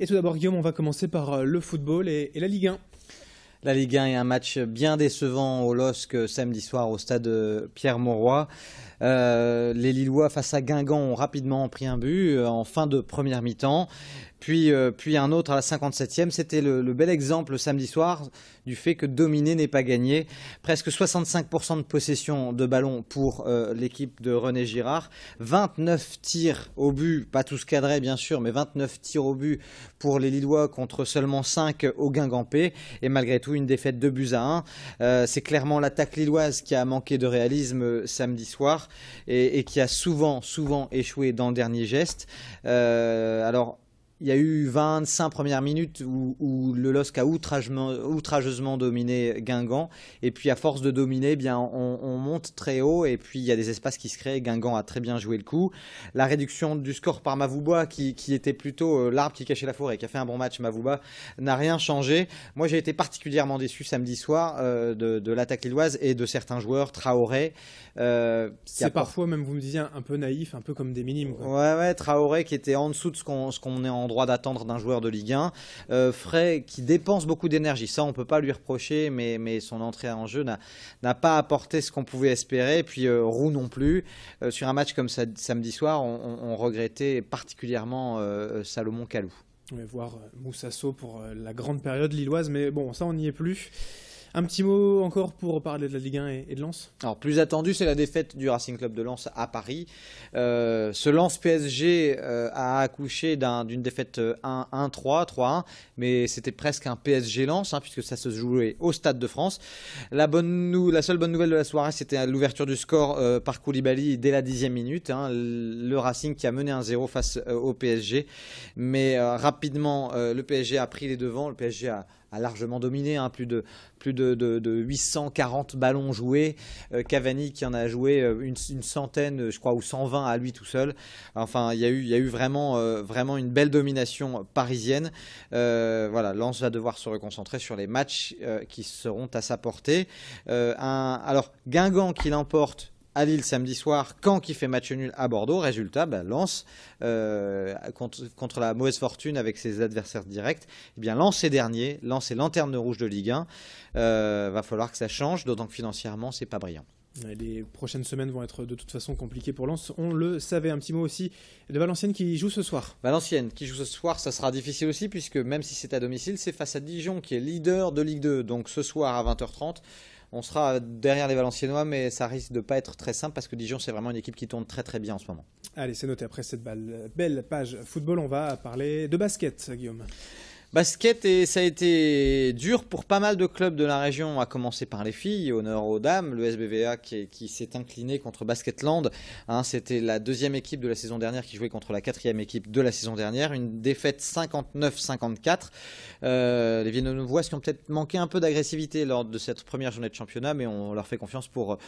Et tout d'abord, Guillaume, on va commencer par euh, le football et, la Ligue 1. La Ligue 1 est un match bien décevant au LOSC euh, samedi soir au stade euh, Pierre Mauroy. les Lillois face à Guingamp ont rapidement pris un but en fin de première mi-temps. Euh, puis, un autre à la 57e. C'était le, bel exemple samedi soir du fait que dominer n'est pas gagné. Presque 65% de possession de ballon pour euh, l'équipe de René Girard. 29 tirs au but, pas tous cadrés bien sûr, mais 29 tirs au but pour les Lillois contre seulement 5 au Guingampé. Et malgré tout, une défaite de buts à 1. Euh, c'est clairement l'attaque lilloise qui a manqué de réalisme samedi soir et, et, qui a souvent, souvent échoué dans le dernier geste. alors, il y a eu 25 premières minutes où, le LOSC a outrageusement dominé Guingamp. Et puis, à force de dominer, eh bien, on, monte très haut. Et puis, il y a des espaces qui se créent. Guingamp a très bien joué le coup. La réduction du score par Mavouba, qui, était plutôt euh, l'arbre qui cachait la forêt, qui a fait un bon match, Mavouba, n'a rien changé. Moi, j'ai été particulièrement déçu samedi soir euh, de, l'attaque lilloise et de certains joueurs, Traoré. Euh, C'est parfois, même, vous me disiez, un peu naïf, un peu comme des minimes. Ouais, ouais, Traoré qui était en dessous de ce qu'on est en droit droit d'attendre d'un joueur de Ligue 1. Euh, qui dépense beaucoup d'énergie, ça on ne peut pas lui reprocher, mais, son entrée en jeu n'a pas apporté ce qu'on pouvait espérer. Et puis euh, Roux non plus. Euh, sur un match comme samedi soir, on, regrettait particulièrement euh, Salomon Kalou. On va voir Moussasso pour la grande période lilloise, mais bon, ça on n'y est plus. Un petit mot encore pour parler de la Ligue 1 et, de Lens Alors, plus attendu, c'est la défaite du Racing Club de Lens à Paris. Euh, ce Lens PSG euh, a accouché d'une défaite 1-1-3, euh, 3-1, mais c'était presque un PSG Lens, hein, puisque ça se jouait au Stade de France. La, seule bonne nouvelle de la soirée, c'était l'ouverture du score par Koulibaly dès la dixième minute. Hein. le Racing qui a mené 1-0 face au PSG. Mais rapidement, le PSG a pris les devants. Le PSG a largement dominé, un hein. plus, de, plus de, 840 ballons joués. Euh, Cavani qui en a joué euh, une, centaine, je crois, ou 120 à lui tout seul. Enfin, il y a eu, il y a eu vraiment, euh, vraiment une belle domination parisienne. voilà, Lens va devoir se reconcentrer sur les matchs qui seront à sa portée. alors, Guingamp qui l'emporte à Lille samedi soir, Caen qui fait match nul à Bordeaux. Résultat, lance bah, Lens, euh, contre, contre, la mauvaise fortune avec ses adversaires directs, eh bien, Lens est dernier, Lance est lanterne rouge de Ligue 1. Euh, va falloir que ça change, d'autant que financièrement, c'est pas brillant. Les prochaines semaines vont être de toute façon compliquées pour Lance, On le savait. Un petit mot aussi de Valenciennes qui joue ce soir. Valenciennes qui joue ce soir, ça sera difficile aussi puisque même si c'est à domicile, c'est face à Dijon qui est leader de Ligue 2. Donc ce soir à 20h30, on sera derrière les Valenciennois, mais ça risque de ne pas être très simple parce que Dijon, c'est vraiment une équipe qui tourne très très bien en ce moment. Allez, c'est noté après cette belle page football. On va parler de basket, Guillaume. Basket, et ça a été dur pour pas mal de clubs de la région, à commencer par les filles, honneur aux dames, le SBVA qui, s'est incliné contre Basketland, hein. c'était la deuxième équipe de la saison dernière qui jouait contre la quatrième équipe de la saison dernière, une défaite 59-54. Euh, les Viennois qui ont peut-être manqué un peu d'agressivité lors de cette première journée de championnat, mais on leur fait confiance pour,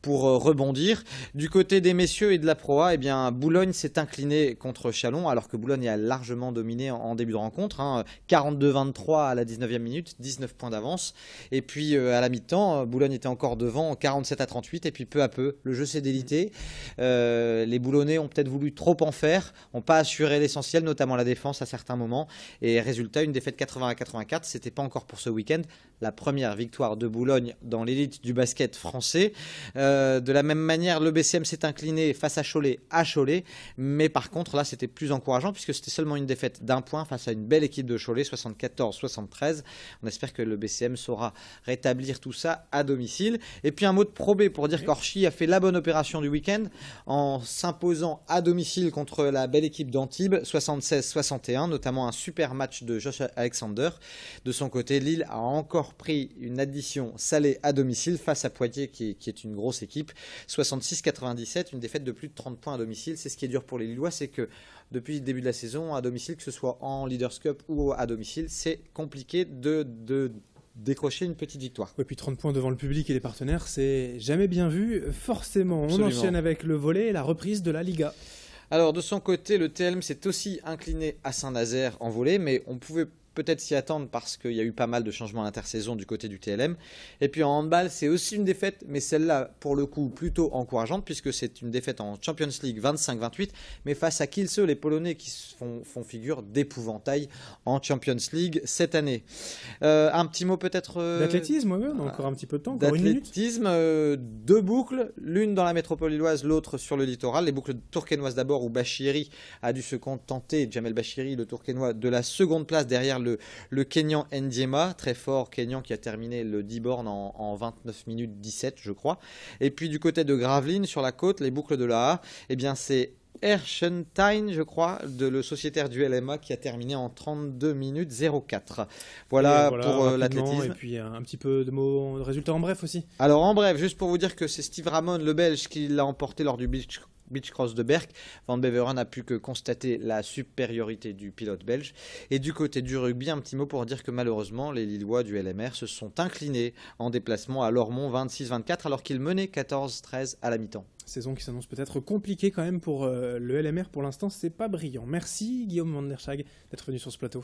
pour euh, rebondir. Du côté des messieurs et de la Proa, eh bien, Boulogne s'est incliné contre Chalon, alors que Boulogne a largement dominé en, début de rencontre. Hein. 42-23 à la 19e minute, 19 points d'avance. Et puis euh, à la mi-temps, euh, Boulogne était encore devant, 47 à 38. Et puis peu à peu, le jeu s'est délité. Euh, les Boulonnais ont peut-être voulu trop en faire, n'ont pas assuré l'essentiel, notamment la défense à certains moments. Et résultat, une défaite 80 à 84. C'était pas encore pour ce week-end la première victoire de Boulogne dans l'élite du basket français. de la même manière, le BCM s'est incliné face à Cholet à Cholet. Mais par contre, là, c'était plus encourageant puisque c'était seulement une défaite d'un point face à une belle équipe de Cholet. 74, 73. On espère que le BCM saura rétablir tout ça à domicile. Et puis un mot de probé pour dire oui. qu'Orchi a fait la bonne opération du week-end en s'imposant à domicile contre la belle équipe d'Antibes 76-61, notamment un super match de Josh Alexander. De son côté, Lille a encore pris une addition salée à domicile face à Poitiers qui, qui est une grosse équipe 66-97, une défaite de plus de 30 points à domicile. C'est ce qui est dur pour les Lillois, c'est que depuis le début de la saison, à domicile, que ce soit en Leaders Cup ou à domicile, c'est compliqué de, décrocher une petite victoire. Et puis 30 points devant le public et les partenaires, c'est jamais bien vu. Forcément, on enchaîne avec le volet et la reprise de la Liga. Alors de son côté, le TLM s'est aussi incliné à Saint-Nazaire en volet, mais on pouvait peut-être s'y attendre parce qu'il y a eu pas mal de changements à l'intersaison du côté du TLM. Et puis en handball, c'est aussi une défaite, mais celle-là, pour le coup, plutôt encourageante, puisque c'est une défaite en Champions League 25-28, mais face à Kielce, les Polonais qui font, figure d'épouvantail en Champions League cette année. Euh, un petit mot peut-être... Euh, D'athlétisme, oui, encore un petit peu de temps, encore une minute. Euh, deux boucles, l'une dans la métropole illoise, l'autre sur le littoral. Les boucles turquenoises d'abord, où Bachiri a dû se contenter, Jamel Bachiri, le tourquenois, de la seconde place derrière le, Kenyan Ndiema, très fort Kenyan qui a terminé le 10 bornes en, 29 minutes 17, je crois. Et puis du côté de Gravelines, sur la côte, les boucles de la A, eh bien c'est Erschentein, je crois, de le sociétaire du LMA qui a terminé en 32 minutes 04. Voilà, pour euh, l'athlétisme. Et puis euh, un, petit peu de mots, résultats en bref aussi. Alors en bref, juste pour vous dire que c'est Steve Ramon, le Belge, qui l'a emporté lors du Beach Beachcross de Berck. Van Beveren n'a pu que constater la supériorité du pilote belge. Et du côté du rugby, un petit mot pour dire que malheureusement, les Lillois du LMR se sont inclinés en déplacement à Lormont 26-24 alors qu'ils menaient 14-13 à la mi-temps. Saison qui s'annonce peut-être compliquée quand même pour euh, le LMR. Pour l'instant, c'est pas brillant. Merci Guillaume Van d'être venu sur ce plateau.